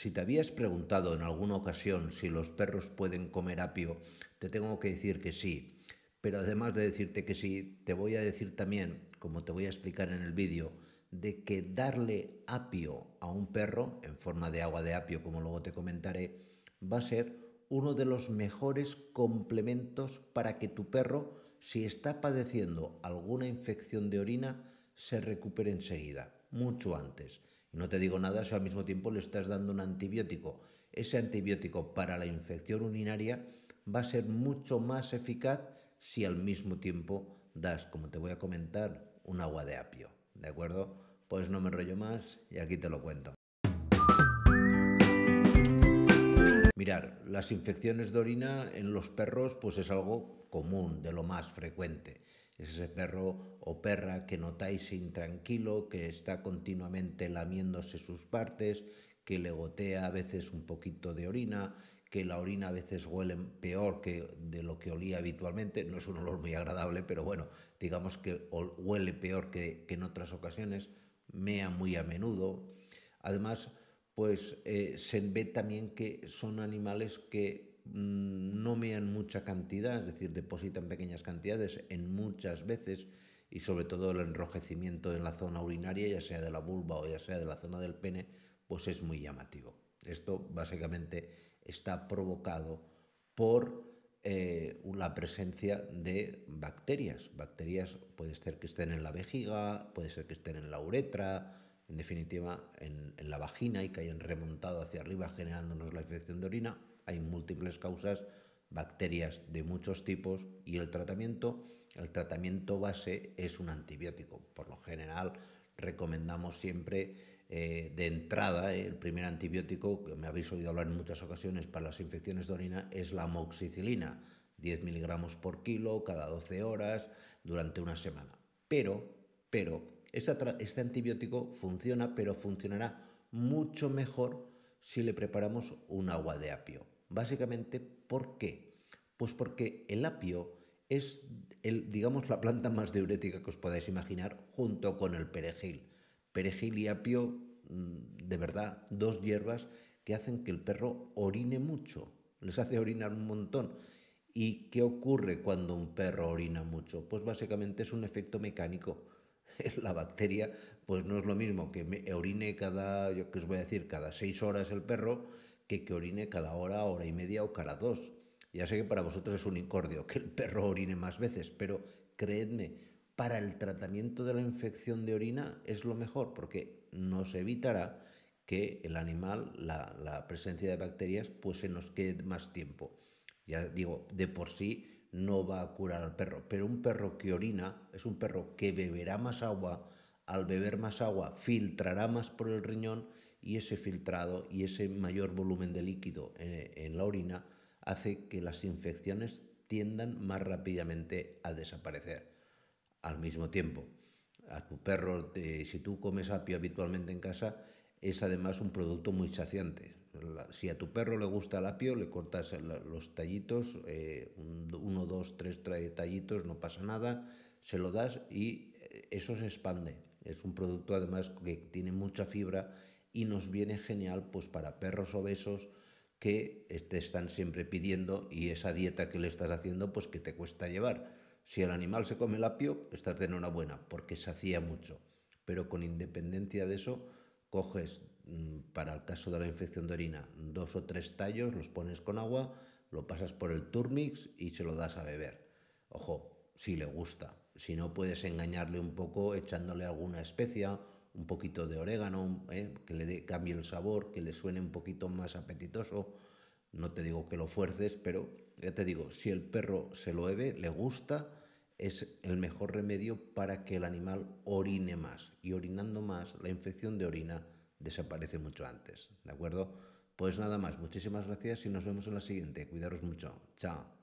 Si te habías preguntado en alguna ocasión si los perros pueden comer apio, te tengo que decir que sí. Pero además de decirte que sí, te voy a decir también, como te voy a explicar en el vídeo, de que darle apio a un perro, en forma de agua de apio, como luego te comentaré, va a ser uno de los mejores complementos para que tu perro, si está padeciendo alguna infección de orina, se recupere enseguida, mucho antes. No te digo nada si al mismo tiempo le estás dando un antibiótico. Ese antibiótico para la infección urinaria va a ser mucho más eficaz si al mismo tiempo das, como te voy a comentar, un agua de apio. ¿De acuerdo? Pues no me enrollo más y aquí te lo cuento. Mirar, las infecciones de orina en los perros pues es algo común, de lo más frecuente. Es ese perro o perra que notáis intranquilo, que está continuamente lamiéndose sus partes, que le gotea a veces un poquito de orina, que la orina a veces huele peor que de lo que olía habitualmente, no es un olor muy agradable, pero bueno, digamos que huele peor que, en otras ocasiones, mea muy a menudo. Además, pues eh, se ve también que son animales que Mm, no mean mucha cantidad, es decir, depositan pequeñas cantidades en muchas veces y sobre todo el enrojecimiento en la zona urinaria, ya sea de la vulva o ya sea de la zona del pene, pues es muy llamativo. Esto básicamente está provocado por eh, la presencia de bacterias. Bacterias puede ser que estén en la vejiga, puede ser que estén en la uretra, en definitiva en, en la vagina y que hayan remontado hacia arriba generándonos la infección de orina hay múltiples causas, bacterias de muchos tipos y el tratamiento, el tratamiento base es un antibiótico. Por lo general recomendamos siempre eh, de entrada eh, el primer antibiótico, que me habéis oído hablar en muchas ocasiones para las infecciones de orina, es la amoxicilina, 10 miligramos por kilo cada 12 horas durante una semana. Pero, pero, este antibiótico funciona, pero funcionará mucho mejor si le preparamos un agua de apio. Básicamente, ¿por qué? Pues porque el apio es, el, digamos, la planta más diurética que os podáis imaginar junto con el perejil. Perejil y apio, mm, de verdad, dos hierbas que hacen que el perro orine mucho, les hace orinar un montón. ¿Y qué ocurre cuando un perro orina mucho? Pues básicamente es un efecto mecánico. La bacteria, pues no es lo mismo que me orine cada, yo que os voy a decir, cada seis horas el perro que orine cada hora, hora y media o cada dos. Ya sé que para vosotros es un incordio que el perro orine más veces, pero creedme, para el tratamiento de la infección de orina es lo mejor porque nos evitará que el animal, la, la presencia de bacterias, pues se nos quede más tiempo. Ya digo, de por sí no va a curar al perro, pero un perro que orina es un perro que beberá más agua, al beber más agua filtrará más por el riñón y ese filtrado y ese mayor volumen de líquido eh, en, la orina hace que las infecciones tiendan más rápidamente a desaparecer. Al mismo tiempo, a tu perro, si tú comes apio habitualmente en casa, es además un producto muy saciante. si a tu perro le gusta el apio, le cortas los tallitos, eh, uno, dos, tres tallitos, no pasa nada, se lo das y eh, eso se expande. Es un producto además que tiene mucha fibra y nos viene genial pues para perros obesos que te están siempre pidiendo y esa dieta que le estás haciendo pues que te cuesta llevar. Si el animal se come el apio, estás de enhorabuena porque hacía mucho, pero con independencia de eso coges mm, para el caso de la infección de orina dos o tres tallos, los pones con agua, lo pasas por el turmix y se lo das a beber. Ojo, si le gusta, si no puedes engañarle un poco echándole alguna especia un poquito de orégano, eh, que le dé cambie el sabor, que le suene un poquito más apetitoso. No te digo que lo fuerces, pero ya te digo, si el perro se lo bebe, le gusta, es el mejor remedio para que el animal orine más. Y orinando más, la infección de orina desaparece mucho antes. ¿De acuerdo? Pues nada más, muchísimas gracias y nos vemos en la siguiente. Cuidaros mucho. Chao.